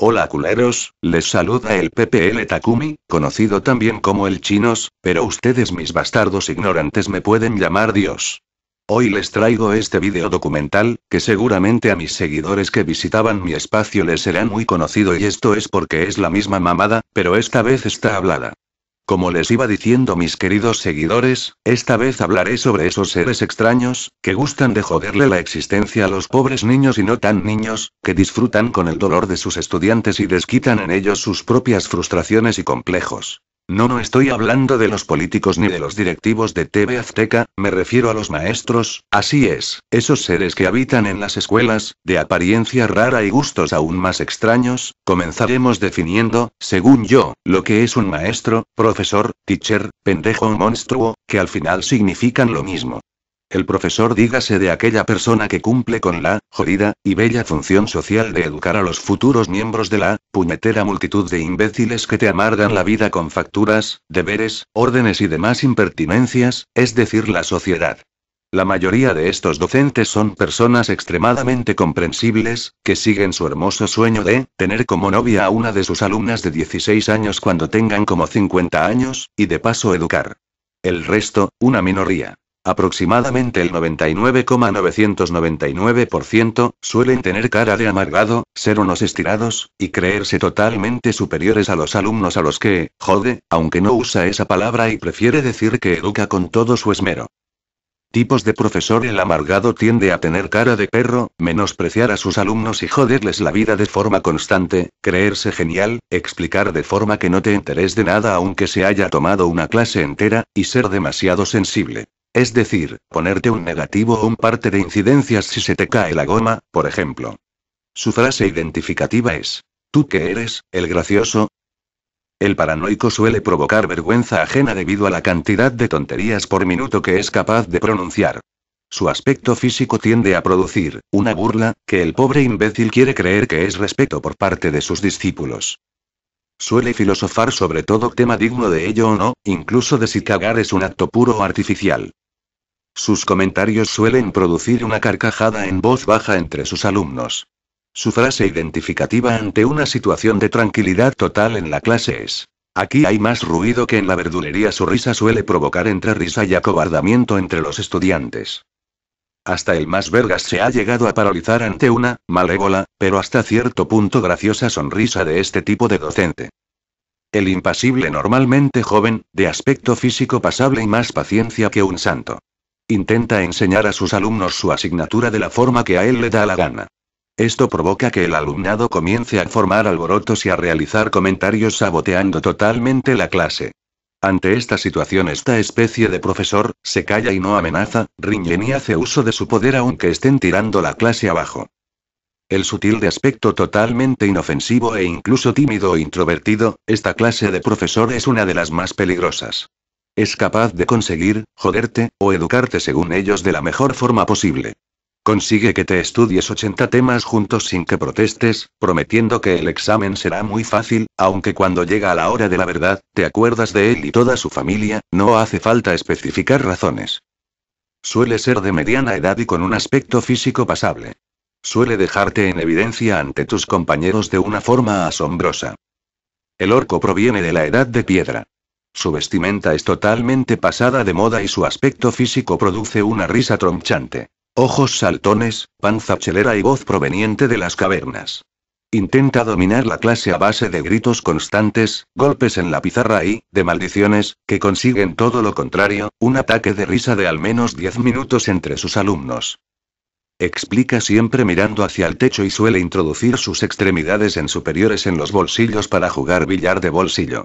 Hola culeros, les saluda el PPL Takumi, conocido también como el Chinos, pero ustedes mis bastardos ignorantes me pueden llamar Dios. Hoy les traigo este video documental, que seguramente a mis seguidores que visitaban mi espacio les serán muy conocido y esto es porque es la misma mamada, pero esta vez está hablada. Como les iba diciendo mis queridos seguidores, esta vez hablaré sobre esos seres extraños, que gustan de joderle la existencia a los pobres niños y no tan niños, que disfrutan con el dolor de sus estudiantes y desquitan en ellos sus propias frustraciones y complejos. No, no estoy hablando de los políticos ni de los directivos de TV Azteca, me refiero a los maestros, así es, esos seres que habitan en las escuelas, de apariencia rara y gustos aún más extraños, comenzaremos definiendo, según yo, lo que es un maestro, profesor, teacher, pendejo o monstruo, que al final significan lo mismo. El profesor dígase de aquella persona que cumple con la, jodida, y bella función social de educar a los futuros miembros de la, puñetera multitud de imbéciles que te amargan la vida con facturas, deberes, órdenes y demás impertinencias, es decir, la sociedad. La mayoría de estos docentes son personas extremadamente comprensibles, que siguen su hermoso sueño de tener como novia a una de sus alumnas de 16 años cuando tengan como 50 años, y de paso educar. El resto, una minoría aproximadamente el 99,999%, suelen tener cara de amargado, ser unos estirados, y creerse totalmente superiores a los alumnos a los que, jode, aunque no usa esa palabra y prefiere decir que educa con todo su esmero. Tipos de profesor El amargado tiende a tener cara de perro, menospreciar a sus alumnos y joderles la vida de forma constante, creerse genial, explicar de forma que no te interese de nada aunque se haya tomado una clase entera, y ser demasiado sensible. Es decir, ponerte un negativo o un parte de incidencias si se te cae la goma, por ejemplo. Su frase identificativa es, ¿tú qué eres, el gracioso? El paranoico suele provocar vergüenza ajena debido a la cantidad de tonterías por minuto que es capaz de pronunciar. Su aspecto físico tiende a producir una burla, que el pobre imbécil quiere creer que es respeto por parte de sus discípulos. Suele filosofar sobre todo tema digno de ello o no, incluso de si cagar es un acto puro o artificial. Sus comentarios suelen producir una carcajada en voz baja entre sus alumnos. Su frase identificativa ante una situación de tranquilidad total en la clase es, Aquí hay más ruido que en la verdulería. Su risa suele provocar entre risa y acobardamiento entre los estudiantes. Hasta el más vergas se ha llegado a paralizar ante una, malévola, pero hasta cierto punto graciosa sonrisa de este tipo de docente. El impasible normalmente joven, de aspecto físico pasable y más paciencia que un santo. Intenta enseñar a sus alumnos su asignatura de la forma que a él le da la gana. Esto provoca que el alumnado comience a formar alborotos y a realizar comentarios saboteando totalmente la clase. Ante esta situación esta especie de profesor, se calla y no amenaza, riñe ni hace uso de su poder aunque estén tirando la clase abajo. El sutil de aspecto totalmente inofensivo e incluso tímido o e introvertido, esta clase de profesor es una de las más peligrosas es capaz de conseguir, joderte, o educarte según ellos de la mejor forma posible. Consigue que te estudies 80 temas juntos sin que protestes, prometiendo que el examen será muy fácil, aunque cuando llega a la hora de la verdad, te acuerdas de él y toda su familia, no hace falta especificar razones. Suele ser de mediana edad y con un aspecto físico pasable. Suele dejarte en evidencia ante tus compañeros de una forma asombrosa. El orco proviene de la edad de piedra. Su vestimenta es totalmente pasada de moda y su aspecto físico produce una risa tronchante. Ojos saltones, panza chelera y voz proveniente de las cavernas. Intenta dominar la clase a base de gritos constantes, golpes en la pizarra y, de maldiciones, que consiguen todo lo contrario, un ataque de risa de al menos 10 minutos entre sus alumnos. Explica siempre mirando hacia el techo y suele introducir sus extremidades en superiores en los bolsillos para jugar billar de bolsillo.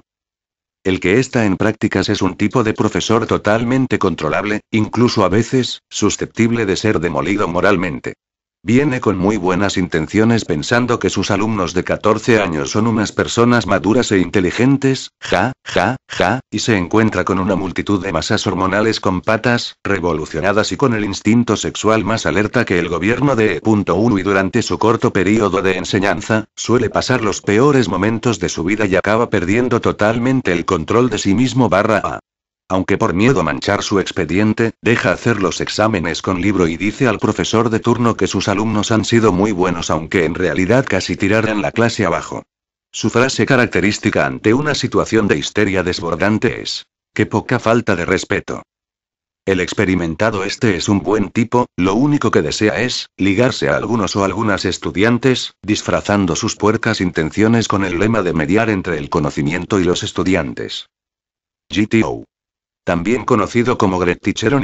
El que está en prácticas es un tipo de profesor totalmente controlable, incluso a veces, susceptible de ser demolido moralmente. Viene con muy buenas intenciones pensando que sus alumnos de 14 años son unas personas maduras e inteligentes, ja, ja, ja, y se encuentra con una multitud de masas hormonales con patas, revolucionadas y con el instinto sexual más alerta que el gobierno de E.1 y durante su corto periodo de enseñanza, suele pasar los peores momentos de su vida y acaba perdiendo totalmente el control de sí mismo barra A. Aunque por miedo a manchar su expediente, deja hacer los exámenes con libro y dice al profesor de turno que sus alumnos han sido muy buenos aunque en realidad casi tiraran la clase abajo. Su frase característica ante una situación de histeria desbordante es, ¡qué poca falta de respeto! El experimentado este es un buen tipo, lo único que desea es, ligarse a algunos o algunas estudiantes, disfrazando sus puercas intenciones con el lema de mediar entre el conocimiento y los estudiantes. GTO también conocido como Great Teacher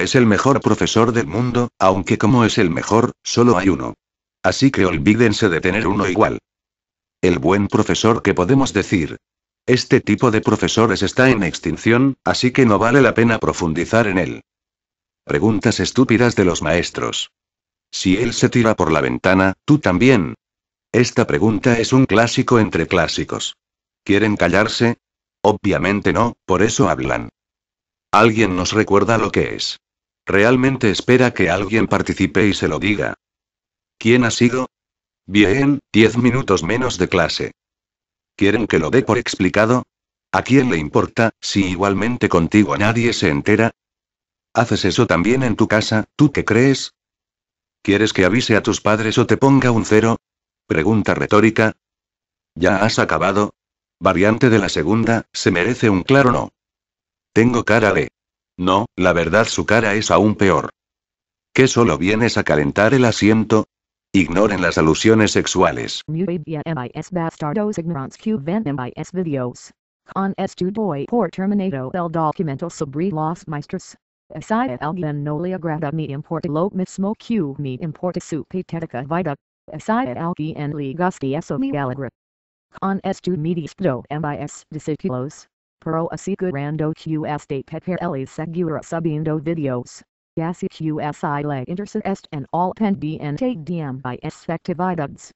es el mejor profesor del mundo, aunque como es el mejor, solo hay uno. Así que olvídense de tener uno igual. El buen profesor que podemos decir. Este tipo de profesores está en extinción, así que no vale la pena profundizar en él. Preguntas estúpidas de los maestros. Si él se tira por la ventana, tú también. Esta pregunta es un clásico entre clásicos. ¿Quieren callarse? Obviamente no, por eso hablan. Alguien nos recuerda lo que es. Realmente espera que alguien participe y se lo diga. ¿Quién ha sido? Bien, diez minutos menos de clase. ¿Quieren que lo dé por explicado? ¿A quién le importa, si igualmente contigo nadie se entera? ¿Haces eso también en tu casa, tú qué crees? ¿Quieres que avise a tus padres o te ponga un cero? Pregunta retórica. ¿Ya has acabado? Variante de la segunda, se merece un claro no. Tengo cara de... No, la verdad su cara es aún peor. ¿Qué solo vienes a calentar el asiento? Ignoren las alusiones sexuales. videos. Con 2 boy por terminado el documento sobre los maestros. Aside alguien no le agrada mi importa lo mismo que mi importa su patética vida. Aside alguien le gusta eso me alegra. Con esto me despido mis discípulos. Pro assegurando que esta PECAR é segura subiendo vídeos, gas que essa lei interessa est en all pendente de mais efetividades.